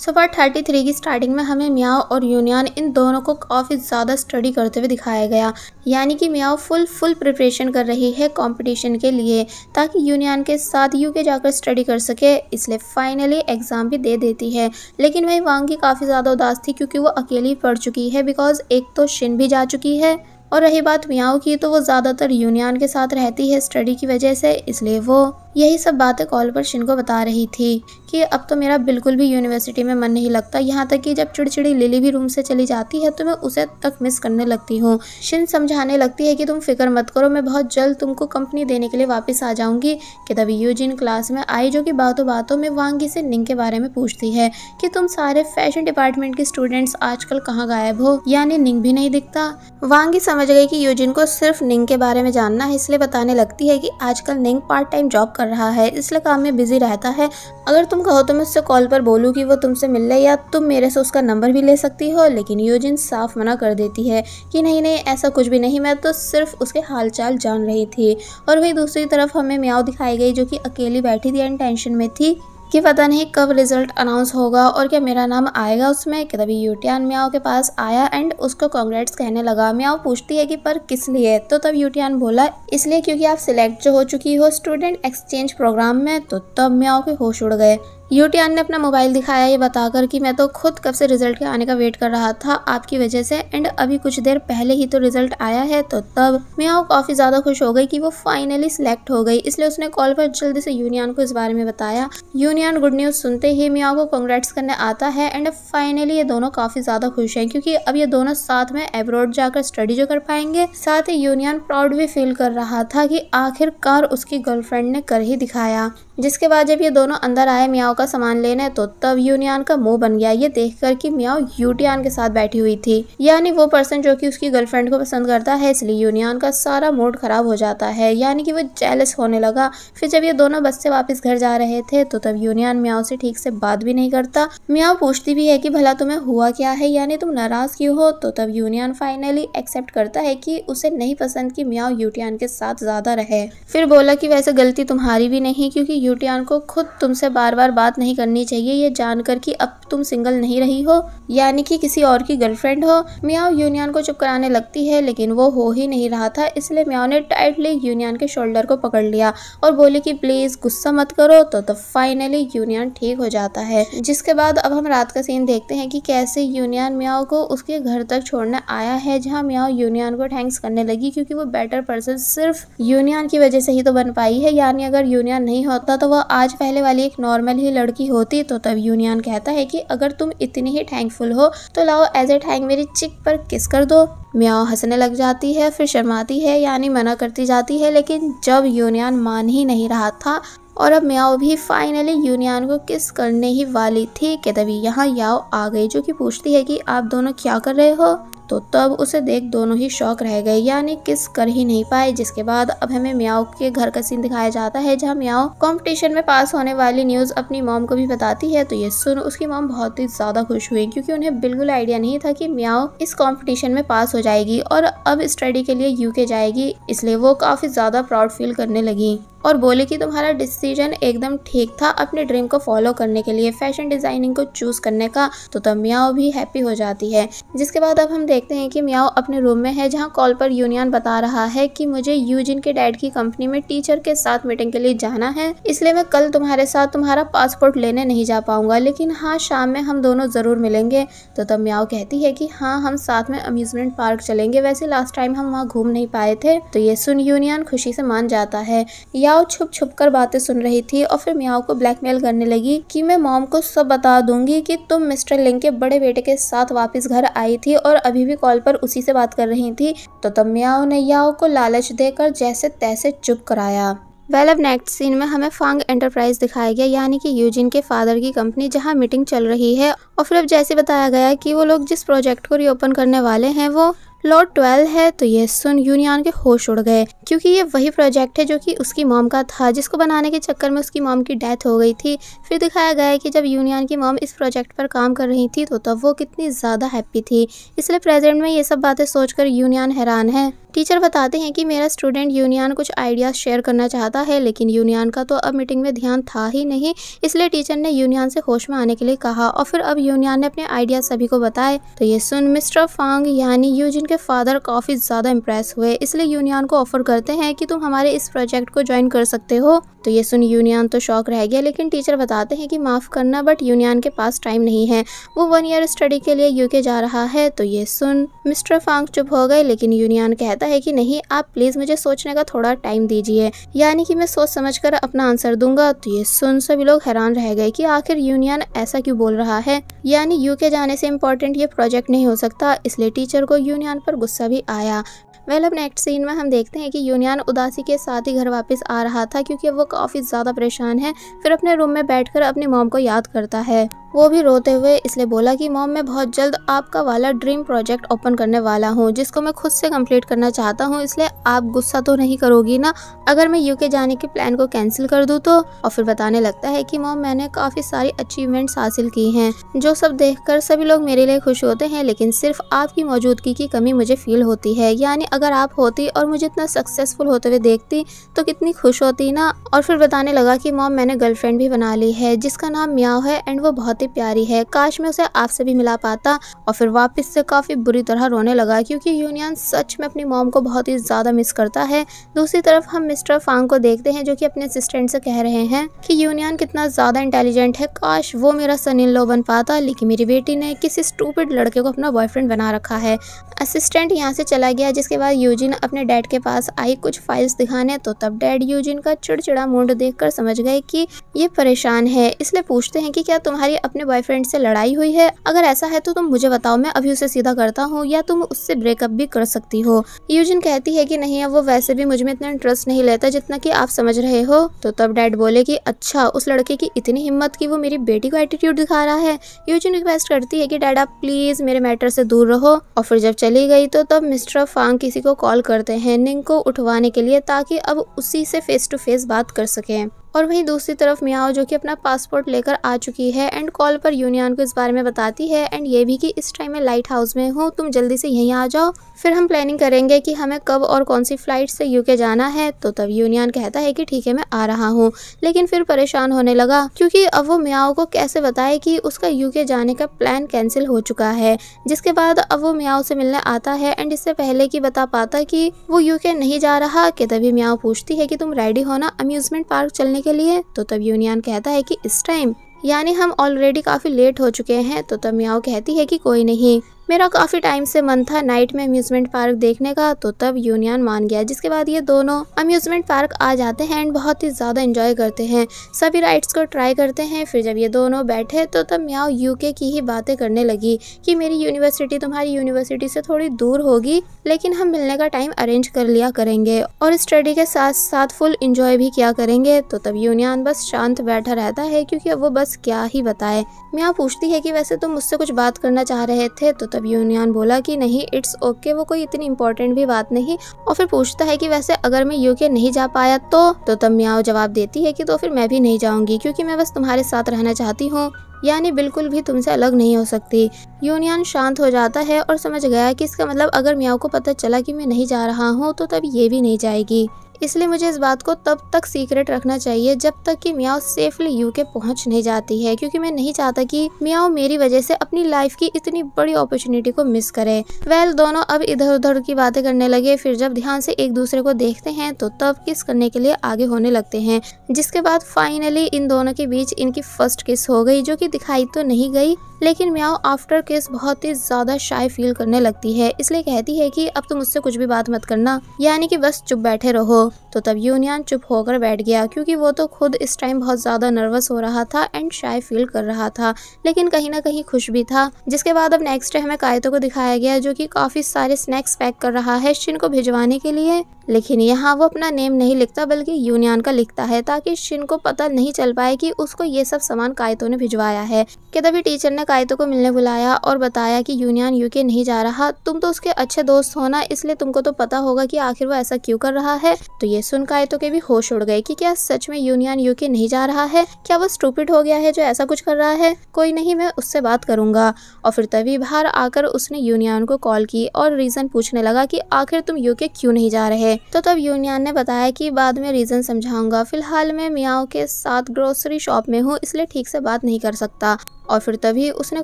सो part thirty three की starting में हमें मियाओ और यूनियन इन दोनों को काफ़ी ज़्यादा स्टडी करते हुए दिखाया गया यानी कि मियाओ फुल फुल प्रिपरेशन कर रही है कंपटीशन के लिए ताकि यूनियन के साथ यू के जाकर स्टडी कर सके इसलिए फाइनली एग्ज़ाम भी दे देती है लेकिन वहीं वांगी काफ़ी ज़्यादा उदास थी क्योंकि वो अकेली पढ़ चुकी है बिकॉज एक तो शिन भी जा चुकी है और रही बात मियाओ की तो वो ज़्यादातर यूनियन के साथ रहती है स्टडी की वजह से इसलिए वो यही सब बातें कॉल पर शिन को बता रही थी कि अब तो मेरा बिल्कुल भी यूनिवर्सिटी में मन नहीं लगता यहाँ तक कि जब चिड़चिड़ी लिली भी रूम से चली जाती है तो मैं उसे तक मिस करने लगती हूँ शिन समझाने लगती है कि तुम फिक्र मत करो मैं बहुत जल्द तुमको कंपनी देने के लिए वापस आ जाऊँगी कि तभी यूजिन क्लास में आई जो कि बातों बातों में वांगी से निंग के बारे में पूछती है कि तुम सारे फैशन डिपार्टमेंट के स्टूडेंट्स आजकल कहाँ गायब हो यानी निंग भी नहीं दिखता वांगी समझ गई कि यूजिन को सिर्फ निंग के बारे में जानना है इसलिए बताने लगती है कि आजकल निंग पार्ट टाइम जॉब कर रहा है इसलिए काम में बिजी रहता है अगर तुम कहो तो मैं उससे कॉल पर बोलूँ कि वो तुमसे मिल ले या तुम मेरे से उसका नंबर भी ले सकती हो लेकिन योजिन साफ मना कर देती है कि नहीं नहीं ऐसा कुछ भी नहीं मैं तो सिर्फ उसके हालचाल जान रही थी और वही दूसरी तरफ हमें म्याओ दिखाई गई जो कि अकेली बैठी थी एंड टेंशन में थी कि पता नहीं कब रिजल्ट अनाउंस होगा और क्या मेरा नाम आएगा उसमें कि तभी यूटियान म्याओ के पास आया एंड उसको कॉन्ग्रेट्स कहने लगा म्याओ पूछती है कि पर किस लिए तो तब यूटियान बोला इसलिए क्योंकि आप सिलेक्ट जो हो चुकी हो स्टूडेंट एक्सचेंज प्रोग्राम में तो तब म्याओ के होश उड़ गए यूटियान ने अपना मोबाइल दिखाया ये बताकर कि मैं तो खुद कब से रिजल्ट के आने का वेट कर रहा था आपकी वजह से एंड अभी कुछ देर पहले ही तो रिजल्ट आया है तो तब मियाओ काफी ज्यादा खुश हो गई कि वो फाइनली सिलेक्ट हो गई इसलिए उसने कॉल पर जल्दी से यूनियन को इस बारे में बताया यूनियन गुड न्यूज सुनते ही मियाओ को कंग्रेट्स करने आता है एंड फाइनली ये दोनों काफी ज्यादा खुश है क्यूँकी अब ये दोनों साथ में एब्रोड जाकर स्टडी जो कर पाएंगे साथ ही यूनियन प्राउड भी फील कर रहा था की आखिरकार उसकी गर्लफ्रेंड ने कर ही दिखाया जिसके बाद जब ये दोनों अंदर आए म्याओ का सामान लेने तो तब यूनियान का मुंह बन गया ये देखकर कि म्याओ यूटियान के साथ बैठी हुई थी यानी वो पर्सन जो कि उसकी गर्लफ्रेंड को पसंद करता है इसलिए यूनियान का सारा मूड खराब हो जाता है यानी कि वो जेलस होने लगा फिर जब ये दोनों बस से वापस घर जा रहे थे तो तब यूनियान म्याओ से ठीक से बात भी नहीं करता म्याओ पूछती भी है की भला तुम्हें हुआ क्या है यानी तुम नाराज क्यों हो तो तब यूनियन फाइनली एक्सेप्ट करता है कि उसे नहीं पसंद कि म्याओ यूटियान के साथ ज्यादा रहे फिर बोला कि वैसे गलती तुम्हारी भी नहीं क्योंकि ब्यूटियान को खुद तुमसे बार बार बात नहीं करनी चाहिए ये जानकर कि अब तुम सिंगल नहीं रही हो यानी कि किसी और की गर्लफ्रेंड हो मियाओ यूनियन को चुप कराने लगती है लेकिन वो हो ही नहीं रहा था इसलिए मियाओ ने टाइटली यूनियन के शोल्डर को पकड़ लिया और बोली कि प्लीज गुस्सा मत करो तो फाइनली यूनियन ठीक हो जाता है जिसके बाद अब हम रात का सीन देखते हैं कि कैसे यूनियन मियाओ को उसके घर तक छोड़ने आया है जहाँ मियाओ यूनियन को थैंक्स करने लगी क्योंकि वो बेटर पर्सन सिर्फ यूनियन की वजह से ही तो बन पाई है यानी अगर यूनियन नहीं होता तो वह आज पहले वाली एक नॉर्मल ही लड़की होती तो तब यूनियन कहता है कि अगर तुम इतनी ही थैंकफुल हो तो लाओ एज ए थैंक मेरी चिक पर किस कर दो म्याओ हंसने लग जाती है फिर शर्माती है यानी मना करती जाती है लेकिन जब यूनियन मान ही नहीं रहा था और अब म्याओ भी फाइनली यूनियन को किस करने ही वाली थी कि तभी यहाँ याओ आ गई जो कि पूछती है कि आप दोनों क्या कर रहे हो तो तब उसे देख दोनों ही शौक रह गए यानी किस कर ही नहीं पाए जिसके बाद अब हमें म्याओ के घर का सीन दिखाया जाता है जहाँ म्याओ कॉम्पिटिशन में पास होने वाली न्यूज अपनी मोम को भी बताती है तो ये सुन उसकी मोम बहुत ही ज्यादा खुश हुई क्यूँकी उन्हें बिल्कुल आइडिया नहीं था की म्याओ इस कॉम्पिटिशन में पास हो जाएगी और अब स्टडी के लिए यूके जाएगी इसलिए वो काफी ज्यादा प्राउड फील करने लगी और बोले कि तुम्हारा डिसीजन एकदम ठीक था अपने ड्रीम को फॉलो करने के लिए फैशन डिजाइनिंग को चूज करने का तो तब मियाओ भी हैप्पी हो जाती है जिसके बाद अब हम देखते हैं कि मियाओ अपने रूम में है जहाँ कॉल पर यूनियन बता रहा है कि मुझे यूजिन के डैड की कंपनी में टीचर के साथ मीटिंग के लिए जाना है इसलिए मैं कल तुम्हारे साथ तुम्हारा पासपोर्ट लेने नहीं जा पाऊंगा लेकिन हाँ शाम में हम दोनों जरूर मिलेंगे तो तब म्याओ कहती है कि हाँ हम साथ में अम्यूजमेंट पार्क चलेंगे वैसे लास्ट टाइम हम वहाँ घूम नहीं पाए थे तो ये सुन यूनियन खुशी से मान जाता है या मियाओ छुप छुप कर बातें सुन रही थी और फिर मियाओ को ब्लैकमेल करने लगी कि मैं मॉम को सब बता दूंगी कि तुम मिस्टर लिंग के बड़े बेटे के साथ वापस घर आई थी और अभी भी कॉल पर उसी से बात कर रही थी तो तब मियाओ ने याओ को लालच देकर जैसे तैसे चुप कराया वेल अब नेक्स्ट सीन में हमें फांग एंटरप्राइज दिखाया गया यानी कि यूजिन के फादर की कंपनी जहां मीटिंग चल रही है और फिर अब जैसे बताया गया कि वो लोग जिस प्रोजेक्ट को रीओपन करने वाले हैं वो लॉर्ड ट्वेल्व है तो ये सुन यूनियन के होश उड़ गए क्योंकि ये वही प्रोजेक्ट है जो कि उसकी मॉम का था जिसको बनाने के चक्कर में उसकी मॉम की डेथ हो गई थी फिर दिखाया गया कि जब यूनियन की मॉम इस प्रोजेक्ट पर काम कर रही थी तो तब वो कितनी ज़्यादा हैप्पी थी इसलिए प्रेजेंट में ये सब बातें सोचकर यूनियन हैरान है टीचर बताते हैं कि मेरा स्टूडेंट यूनियन कुछ आइडियाज़ शेयर करना चाहता है लेकिन यूनियन का तो अब मीटिंग में ध्यान था ही नहीं इसलिए टीचर ने यूनियन से होश में आने के लिए कहा और फिर अब यूनियन ने अपने आइडियाज सभी को बताए तो ये सुन मिस्टर फांग यानी यूजिन के फादर काफ़ी ज़्यादा इम्प्रेस हुए इसलिए यूनियन को ऑफर करते हैं की तुम हमारे इस प्रोजेक्ट को ज्वाइन कर सकते हो तो ये सुन यूनियन तो शौक रह गया लेकिन टीचर बताते हैं की माफ़ करना बट यूनियन के पास टाइम नहीं है वो वन ईयर स्टडी के लिए यूके जा रहा है तो ये सुन मिस्टर फांग चुप हो गए लेकिन यूनियन कहते कहता है कि नहीं आप प्लीज़ मुझे सोचने का थोड़ा टाइम दीजिए यानी कि मैं सोच समझ कर अपना आंसर दूंगा तो ये सुन सभी लोग हैरान रह गए कि आखिर यूनियन ऐसा क्यों बोल रहा है यानी यूके जाने से इम्पोर्टेंट ये प्रोजेक्ट नहीं हो सकता इसलिए टीचर को यूनियन पर गुस्सा भी आया वेल अब नेक्स्ट सीन में हम देखते हैं कि यूनियन उदासी के साथ ही घर वापस आ रहा था क्योंकि वो काफ़ी ज़्यादा परेशान है फिर अपने रूम में बैठकर अपनी मॉम को याद करता है वो भी रोते हुए इसलिए बोला कि मॉम मैं बहुत जल्द आपका वाला ड्रीम प्रोजेक्ट ओपन करने वाला हूँ जिसको मैं खुद से कंप्लीट करना चाहता हूँ इसलिए आप गुस्सा तो नहीं करोगी ना अगर मैं यूके जाने के प्लान को कैंसिल कर दूँ तो और फिर बताने लगता है कि मॉम मैंने काफ़ी सारी अचीवमेंट्स हासिल की हैं जो सब कर सभी लोग मेरे लिए खुश होते हैं लेकिन सिर्फ आपकी मौजूदगी की कमी मुझे फील होती है यानी अगर आप होती और मुझे इतना सक्सेसफुल होते हुए देखती तो कितनी खुश होती ना और फिर बताने लगा कि मॉम मैंने गर्लफ्रेंड भी बना ली है जिसका नाम म्याव है एंड वो बहुत बहुत ही प्यारी है काश मैं उसे आपसे भी मिला पाता और फिर वापस से काफ़ी बुरी तरह रोने लगा क्योंकि यूनियन सच में अपनी मॉम को बहुत ही ज़्यादा मिस करता है दूसरी तरफ हम मिस्टर फांग को देखते हैं जो कि अपने असिस्टेंट से कह रहे हैं कि यूनियन कितना ज़्यादा इंटेलिजेंट है काश वो मेरा सनी लो बन पाता लेकिन मेरी बेटी ने किसी स्टूपिड लड़के को अपना बॉयफ्रेंड बना रखा है असिस्टेंट यहाँ से चला गया जिसके बाद यूजिन अपने डैड के पास आई कुछ फाइल्स दिखाने तो तब डैड यूजिन का चिड़चिड़ा मूड देख समझ गए की ये परेशान है इसलिए पूछते हैं कि क्या तुम्हारी अपने बॉयफ्रेंड से लड़ाई हुई है अगर ऐसा है तो तुम मुझे बताओ मैं अभी उसे सीधा करता हूँ या तुम उससे ब्रेकअप भी कर सकती हो यूजिन कहती है कि नहीं अब वो वैसे भी मुझ में इतना इंटरेस्ट नहीं लेता जितना कि आप समझ रहे हो तो तब डैड बोले कि अच्छा उस लड़के की इतनी हिम्मत की वो मेरी बेटी को एटीट्यूड दिखा रहा है यूजिन रिक्वेस्ट करती है कि डैड आप प्लीज मेरे मैटर से दूर रहो और फिर जब चली गई तो तब मिस्टर फांग किसी को कॉल करते हैं निंग को उठवाने के लिए ताकि अब उसी से फेस टू फेस बात कर सके और वहीं दूसरी तरफ मियाओ जो कि अपना पासपोर्ट लेकर आ चुकी है एंड कॉल पर यूनियन को इस बारे में बताती है एंड ये भी कि इस टाइम मैं लाइट हाउस में हूँ तुम जल्दी से यहीं आ जाओ फिर हम प्लानिंग करेंगे कि हमें कब और कौन सी फ्लाइट से यूके जाना है तो तब यूनियन कहता है कि ठीक है मैं आ रहा हूँ लेकिन फिर परेशान होने लगा क्योंकि अब वो मियाओ को कैसे बताए कि उसका यूके जाने का प्लान कैंसिल हो चुका है जिसके बाद अब वो मियाओ से मिलने आता है एंड इससे पहले की बता पाता कि वो यूके नहीं जा रहा कि तभी मियाओ पूछती है कि तुम रेडी होना अम्यूजमेंट पार्क चलने करने के लिए तो तब यूनियन कहता है कि इस टाइम यानी हम ऑलरेडी काफ़ी लेट हो चुके हैं तो तब म्याओ कहती है कि कोई नहीं मेरा काफ़ी टाइम से मन था नाइट में अम्यूजमेंट पार्क देखने का तो तब यूनियन मान गया जिसके बाद ये दोनों अम्यूजमेंट पार्क आ जाते हैं एंड बहुत ही ज़्यादा इंजॉय करते हैं सभी राइड्स को ट्राई करते हैं फिर जब ये दोनों बैठे तो तब म्याओ यूके की ही बातें करने लगी कि मेरी यूनिवर्सिटी तुम्हारी यूनिवर्सिटी से थोड़ी दूर होगी लेकिन हम मिलने का टाइम अरेंज कर लिया करेंगे और स्टडी के साथ साथ फुल इंजॉय भी किया करेंगे तो तब यूनियन बस शांत बैठा रहता है क्योंकि वो बस क्या ही बताए म्याओ पूछती है कि वैसे तुम मुझसे कुछ बात करना चाह रहे थे तो तब तब यूनियन बोला कि नहीं इट्स ओके okay, वो कोई इतनी इम्पोर्टेंट भी बात नहीं और फिर पूछता है कि वैसे अगर मैं यूके नहीं जा पाया तो तो तब मियाओ जवाब देती है कि तो फिर मैं भी नहीं जाऊंगी क्योंकि मैं बस तुम्हारे साथ रहना चाहती हूँ यानी बिल्कुल भी तुमसे अलग नहीं हो सकती यूनियन शांत हो जाता है और समझ गया कि इसका मतलब अगर मियाओ को पता चला कि मैं नहीं जा रहा हूँ तो तब ये भी नहीं जाएगी इसलिए मुझे इस बात को तब तक सीक्रेट रखना चाहिए जब तक कि मियाओ सेफली यूके पहुंच नहीं जाती है क्योंकि मैं नहीं चाहता कि मियाओ मेरी वजह से अपनी लाइफ की इतनी बड़ी अपॉर्चुनिटी को मिस करे वेल दोनों अब इधर उधर की बातें करने लगे फिर जब ध्यान से एक दूसरे को देखते हैं तो तब किस करने के लिए आगे होने लगते है जिसके बाद फाइनली इन दोनों के बीच इनकी फर्स्ट किस हो गई जो की दिखाई तो नहीं गई लेकिन मियाओ आफ्टर किस बहुत ही ज्यादा शाय फील करने लगती है इसलिए कहती है कि अब तुम मुझसे कुछ भी बात मत करना यानी कि बस चुप बैठे रहो तो तब यूनियन चुप होकर बैठ गया क्योंकि वो तो खुद इस टाइम बहुत ज़्यादा नर्वस हो रहा था एंड शाय फील कर रहा था लेकिन कहीं ना कहीं खुश भी था जिसके बाद अब नेक्स्ट डे हमें कायतो को दिखाया गया जो कि काफ़ी सारे स्नैक्स पैक कर रहा है शिन को भिजवाने के लिए लेकिन यहाँ वो अपना नेम नहीं लिखता बल्कि यूनियन का लिखता है ताकि शिन को पता नहीं चल पाए कि उसको ये सब सामान कायतो ने भिजवाया है कि तभी टीचर ने कायतो को मिलने बुलाया और बताया कि यूनियन यूके नहीं जा रहा तुम तो उसके अच्छे दोस्त हो ना इसलिए तुमको तो पता होगा कि आखिर वो ऐसा क्यों कर रहा है तो ये सुनकर आयतो के भी होश उड़ गए कि क्या सच में यूनियन यूके नहीं जा रहा है क्या वो स्टूपिड हो गया है जो ऐसा कुछ कर रहा है कोई नहीं मैं उससे बात करूंगा और फिर तभी बाहर आकर उसने यूनियन को कॉल की और रीजन पूछने लगा कि आखिर तुम यूके क्यों नहीं जा रहे तो तब यूनियन ने बताया कि बाद में रीजन समझाऊंगा फिलहाल मैं मियाओ के साथ ग्रोसरी शॉप में हूँ इसलिए ठीक से बात नहीं कर सकता और फिर तभी उसने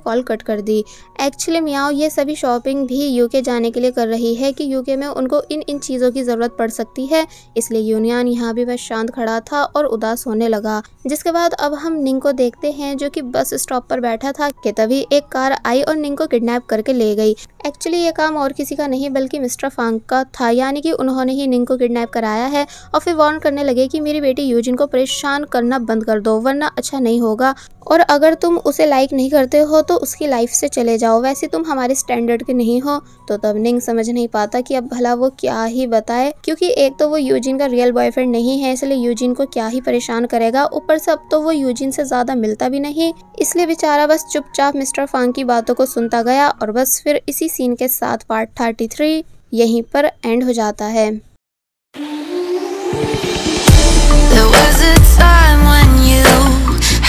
कॉल कट कर दी एक्चुअली मियाओ ये सभी शॉपिंग भी यूके जाने के लिए कर रही है कि यूके में उनको इन इन चीज़ों की ज़रूरत पड़ सकती है इसलिए यूनियन यहाँ भी बस शांत खड़ा था और उदास होने लगा जिसके बाद अब हम निंग को देखते हैं जो कि बस स्टॉप पर बैठा था कि तभी एक कार आई और निंग को किडनैप करके ले गई एक्चुअली ये काम और किसी का नहीं बल्कि मिस्टर फांग का था यानी कि उन्होंने ही निंग को किडनैप कराया है और फिर वार्न करने लगे कि मेरी बेटी यूजिन को परेशान करना बंद कर दो वरना अच्छा नहीं होगा और अगर तुम उसे लाइक नहीं करते हो तो उसकी लाइफ से चले जाओ वैसे तुम हमारे स्टैंडर्ड के नहीं हो तो तब निंग समझ नहीं पाता कि अब भला वो क्या ही बताए क्योंकि एक तो वो यूजिन का रियल बॉयफ्रेंड नहीं है इसलिए यूजिन को क्या ही परेशान करेगा ऊपर से अब तो वो यूजिन से ज्यादा मिलता भी नहीं इसलिए बेचारा बस चुपचाप मिस्टर फांग की बातों को सुनता गया और बस फिर इसी सीन के साथ पार्ट थर्टी थ्री यहीं पर एंड हो जाता है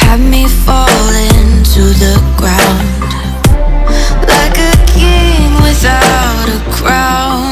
had me falling to the ground like a king without a crown.